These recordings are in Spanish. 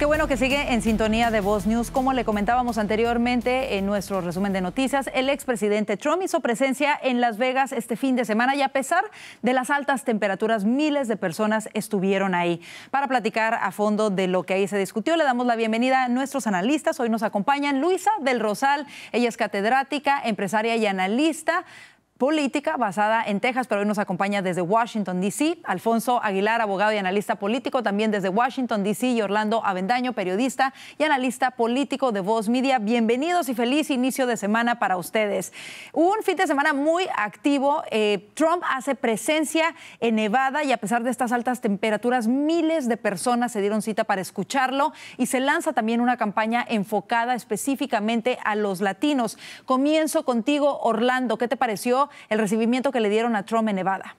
Qué bueno que sigue en sintonía de Voz News. Como le comentábamos anteriormente en nuestro resumen de noticias, el expresidente Trump hizo presencia en Las Vegas este fin de semana y a pesar de las altas temperaturas, miles de personas estuvieron ahí. Para platicar a fondo de lo que ahí se discutió, le damos la bienvenida a nuestros analistas. Hoy nos acompañan Luisa del Rosal. Ella es catedrática, empresaria y analista política basada en Texas, pero hoy nos acompaña desde Washington, D.C. Alfonso Aguilar, abogado y analista político, también desde Washington, D.C. y Orlando Avendaño, periodista y analista político de Voz Media. Bienvenidos y feliz inicio de semana para ustedes. un fin de semana muy activo. Eh, Trump hace presencia en Nevada y a pesar de estas altas temperaturas, miles de personas se dieron cita para escucharlo y se lanza también una campaña enfocada específicamente a los latinos. Comienzo contigo, Orlando. ¿Qué te pareció el recibimiento que le dieron a Trump en Nevada.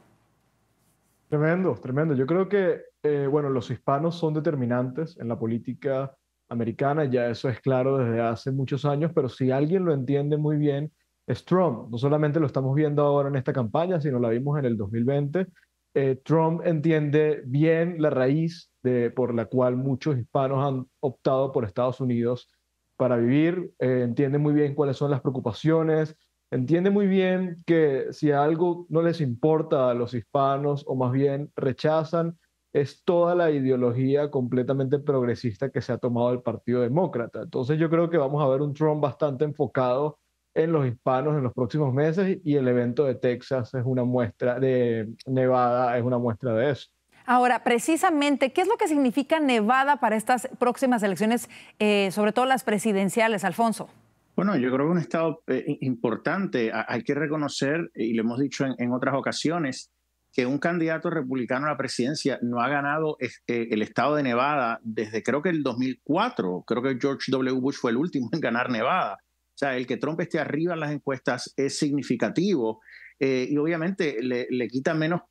Tremendo, tremendo. Yo creo que, eh, bueno, los hispanos son determinantes en la política americana, ya eso es claro desde hace muchos años, pero si alguien lo entiende muy bien, es Trump. No solamente lo estamos viendo ahora en esta campaña, sino la vimos en el 2020. Eh, Trump entiende bien la raíz de, por la cual muchos hispanos han optado por Estados Unidos para vivir, eh, entiende muy bien cuáles son las preocupaciones, entiende muy bien que si algo no les importa a los hispanos o más bien rechazan, es toda la ideología completamente progresista que se ha tomado el Partido Demócrata. Entonces yo creo que vamos a ver un Trump bastante enfocado en los hispanos en los próximos meses y el evento de Texas es una muestra, de Nevada es una muestra de eso. Ahora, precisamente, ¿qué es lo que significa Nevada para estas próximas elecciones, eh, sobre todo las presidenciales, Alfonso? Bueno, yo creo que un Estado eh, importante, hay que reconocer, y lo hemos dicho en, otras ocasiones, que un candidato republicano a la presidencia no ha ganado eh, el Estado de Nevada desde creo que el 2004, creo que George W. Bush fue el último en ganar Nevada. O sea, el que Trump esté arriba en las encuestas es significativo eh, y obviamente le, le quita menos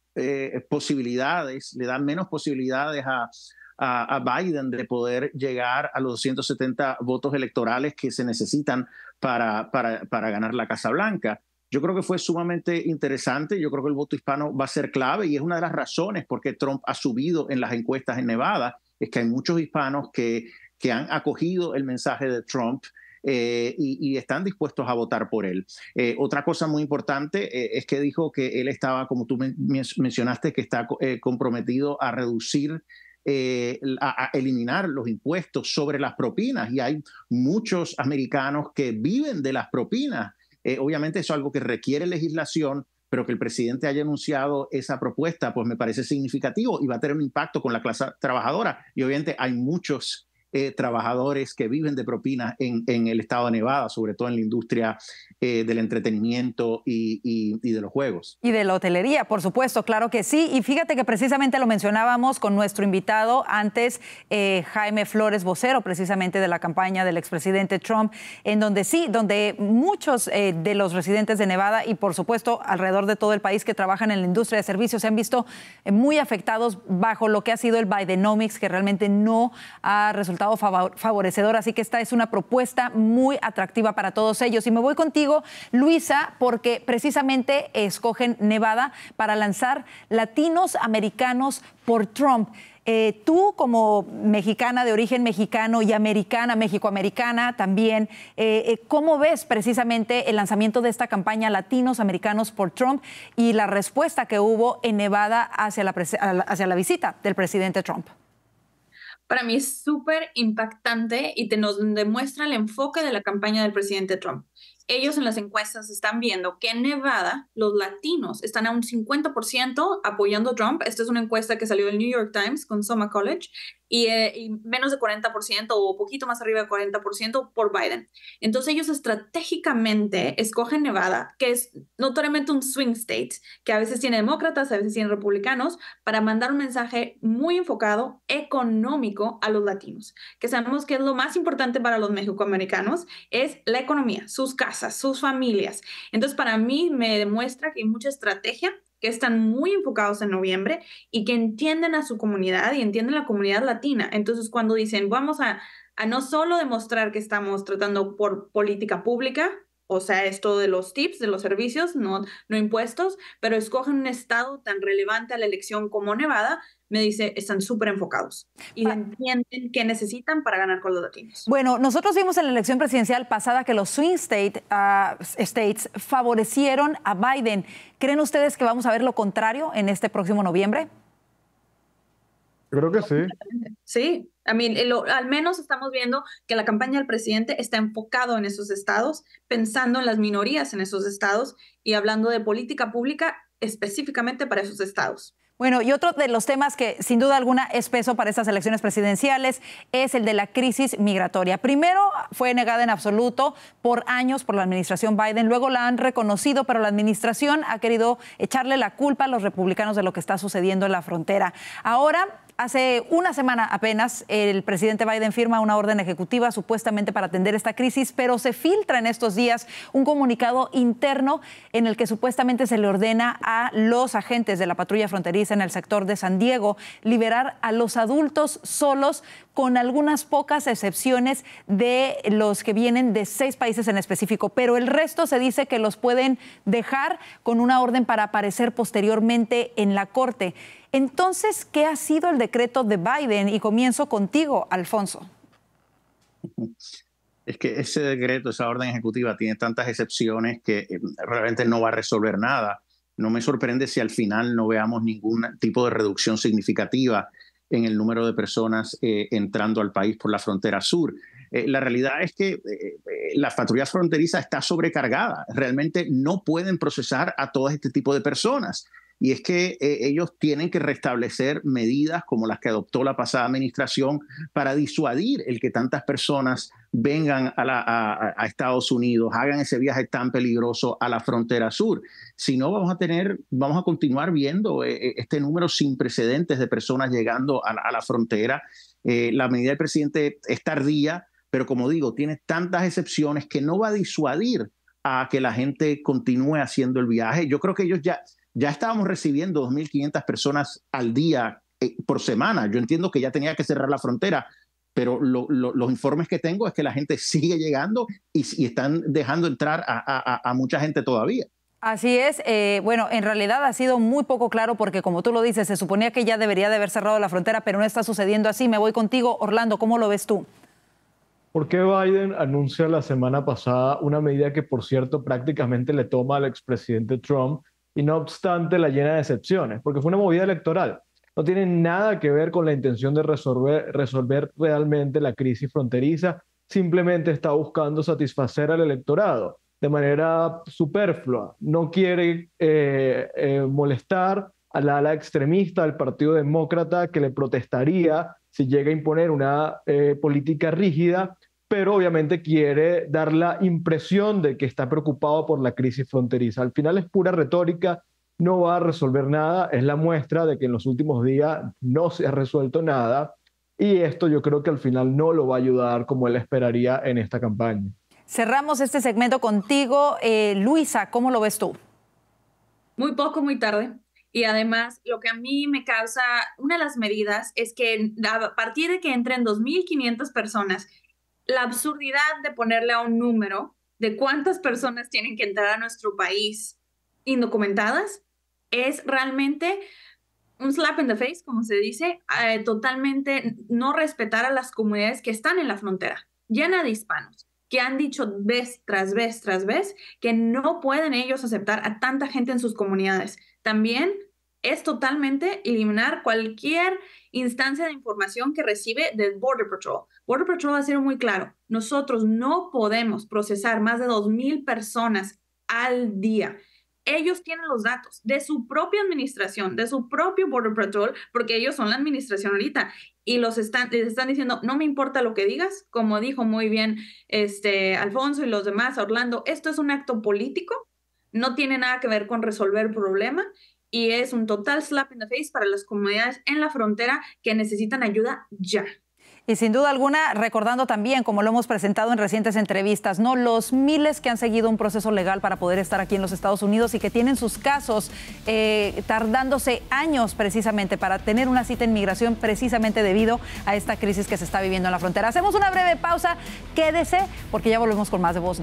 posibilidades, le da menos posibilidades a, a, Biden de poder llegar a los 270 votos electorales que se necesitan para, para, ganar la Casa Blanca. Yo creo que fue sumamente interesante, yo creo que el voto hispano va a ser clave y es una de las razones por qué Trump ha subido en las encuestas en Nevada, es que hay muchos hispanos que, que han acogido el mensaje de Trump eh, y, están dispuestos a votar por él. Eh, otra cosa muy importante eh, es que dijo que él estaba, como tú mencionaste, que está comprometido a reducir eh, a, eliminar los impuestos sobre las propinas y hay muchos americanos que viven de las propinas. Eh, obviamente eso es algo que requiere legislación, pero que el presidente haya anunciado esa propuesta, pues me parece significativo y va a tener un impacto con la clase trabajadora. Y obviamente hay muchos eh, trabajadores que viven de propinas en, el estado de Nevada, sobre todo en la industria eh, del entretenimiento y, de los juegos. Y de la hotelería, por supuesto, claro que sí. Y fíjate que precisamente lo mencionábamos con nuestro invitado antes, eh, Jaime Flores, vocero precisamente de la campaña del expresidente Trump, en donde sí, donde muchos de los residentes de Nevada y por supuesto alrededor de todo el país que trabajan en la industria de servicios se han visto muy afectados bajo lo que ha sido el Bidenomics, que realmente no ha resultado favorecedor. Así que esta es una propuesta muy atractiva para todos ellos. Y me voy contigo, Luisa, porque precisamente escogen Nevada para lanzar latinos americanos por Trump. Eh, tú como mexicana de origen mexicano y americana, mexicoamericana también, eh, eh, ¿cómo ves precisamente el lanzamiento de esta campaña Latinos Americanos por Trump y la respuesta que hubo en Nevada hacia la, hacia la visita del presidente Trump? para mí es súper impactante y te nos demuestra el enfoque de la campaña del presidente Trump. Ellos en las encuestas están viendo que en Nevada los latinos están a un 50% apoyando a Trump. Esta es una encuesta que salió del New York Times con Soma College eh, y, menos de 40% o poquito más arriba de 40% por Biden. Entonces ellos estratégicamente escogen Nevada, que es notoriamente un swing state, que a veces tiene demócratas, a veces tiene republicanos, para mandar un mensaje muy enfocado económico a los latinos, que sabemos que es lo más importante para los mexicoamericanos, es la economía, sus casas, sus familias. Entonces para mí me demuestra que hay mucha estrategia que están muy enfocados en noviembre y que entienden a su comunidad y entienden la comunidad latina. Entonces, cuando dicen, vamos a, no solo demostrar que estamos tratando por política pública, o sea, esto de los tips, de los servicios, no, no impuestos, pero escogen un estado tan relevante a la elección como Nevada, me dice, están súper enfocados y entienden qué necesitan para ganar con los latinos. Bueno, nosotros vimos en la elección presidencial pasada que los swing ah, states favorecieron a Biden. ¿Creen ustedes que vamos a ver lo contrario en este próximo noviembre? Creo que sí. Sí, a mí eh, al menos estamos viendo que la campaña del presidente está enfocado en esos estados, pensando en las minorías en esos estados y hablando de política pública específicamente para esos estados. Bueno, y otro de los temas que sin duda alguna es peso para estas elecciones presidenciales es el de la crisis migratoria. Primero fue negada en absoluto por años por la administración Biden, luego la han reconocido, pero la administración ha querido echarle la culpa a los republicanos de lo que está sucediendo en la frontera. Ahora Hace una semana apenas el presidente Biden firma una orden ejecutiva supuestamente para atender esta crisis, pero se filtra en estos días un comunicado interno en el que supuestamente se le ordena a los agentes de la patrulla fronteriza en el sector de San Diego liberar a los adultos solos con algunas pocas excepciones de los que vienen de seis países en específico, pero el resto se dice que los pueden dejar con una orden para aparecer posteriormente en la Corte. Entonces, ¿qué ha sido el decreto de Biden? Y comienzo contigo, Alfonso. Es que ese decreto, esa orden ejecutiva tiene tantas excepciones que eh, realmente no va a resolver nada. No me sorprende si al final no veamos ningún tipo de reducción significativa en el número de personas eh, entrando al país por la frontera sur. Eh, la realidad es que eh, la patrulla fronteriza está sobrecargada, realmente no pueden procesar a todo este tipo de personas. Y es que ellos tienen que restablecer medidas como las que adoptó la pasada administración para disuadir el que tantas personas vengan a, Estados Unidos, hagan ese viaje tan peligroso a la frontera sur. Si no, vamos a tener, vamos a continuar viendo eh, eh, este número sin precedentes de personas llegando a, la frontera. Eh, la medida del presidente es tardía, pero como digo, tiene tantas excepciones que no va a disuadir a que la gente continúe haciendo el viaje. Yo creo que ellos ya, ya estábamos recibiendo 2.500 personas al día por semana. Yo entiendo que ya tenía que cerrar la frontera, pero los informes que tengo es que la gente sigue llegando y, están dejando entrar a, mucha gente todavía. Así es. Eh, bueno, en realidad ha sido muy poco claro porque, como tú lo dices, se suponía que ya debería de haber cerrado la frontera, pero no está sucediendo así. Me voy contigo, Orlando. ¿Cómo lo ves tú? ¿Por qué Biden anuncia la semana pasada una medida que, por cierto, prácticamente le toma al expresidente Trump y no obstante la llena de excepciones? Porque fue una movida electoral no tiene nada que ver con la intención de resolver, realmente la crisis fronteriza, simplemente está buscando satisfacer al electorado de manera superflua, no quiere eh, eh, molestar a la ala extremista del Partido Demócrata que le protestaría si llega a imponer una eh, política rígida, pero obviamente quiere dar la impresión de que está preocupado por la crisis fronteriza. Al final es pura retórica no va a resolver nada, es la muestra de que en los últimos días no se ha resuelto nada y esto yo creo que al final no lo va a ayudar como él esperaría en esta campaña. Cerramos este segmento contigo. Eh, Luisa, ¿cómo lo ves tú? Muy poco, muy tarde. Y además, lo que a mí me causa una de las medidas es que a partir de que entren 2.500 personas, la absurdidad de ponerle a un número de cuántas personas tienen que entrar a nuestro país indocumentadas es realmente un slap in the face, como se dice, eh, totalmente no respetar a las comunidades que están en la frontera, llena de hispanos, que han dicho vez tras vez tras vez que no pueden ellos aceptar a tanta gente en sus comunidades. También es totalmente eliminar cualquier instancia de información que recibe del Border Patrol. Border Patrol ha sido muy claro, nosotros no podemos procesar más de 2.000 personas al día ellos tienen los datos de su propia administración, de su propio Border Patrol, porque ellos son la administración ahorita y los están, les están diciendo, no me importa lo que digas, como dijo muy bien este Alfonso y los demás, Orlando, esto es un acto político, no tiene nada que ver con resolver problema y es un total slap in the face para las comunidades en la frontera que necesitan ayuda ya. Y sin duda alguna, recordando también, como lo hemos presentado en recientes entrevistas, ¿no? Los miles que han seguido un proceso legal para poder estar aquí en los Estados Unidos y que tienen sus casos eh, tardándose años precisamente para tener una cita en migración, precisamente debido a esta crisis que se está viviendo en la frontera. Hacemos una breve pausa, quédese, porque ya volvemos con más de Voz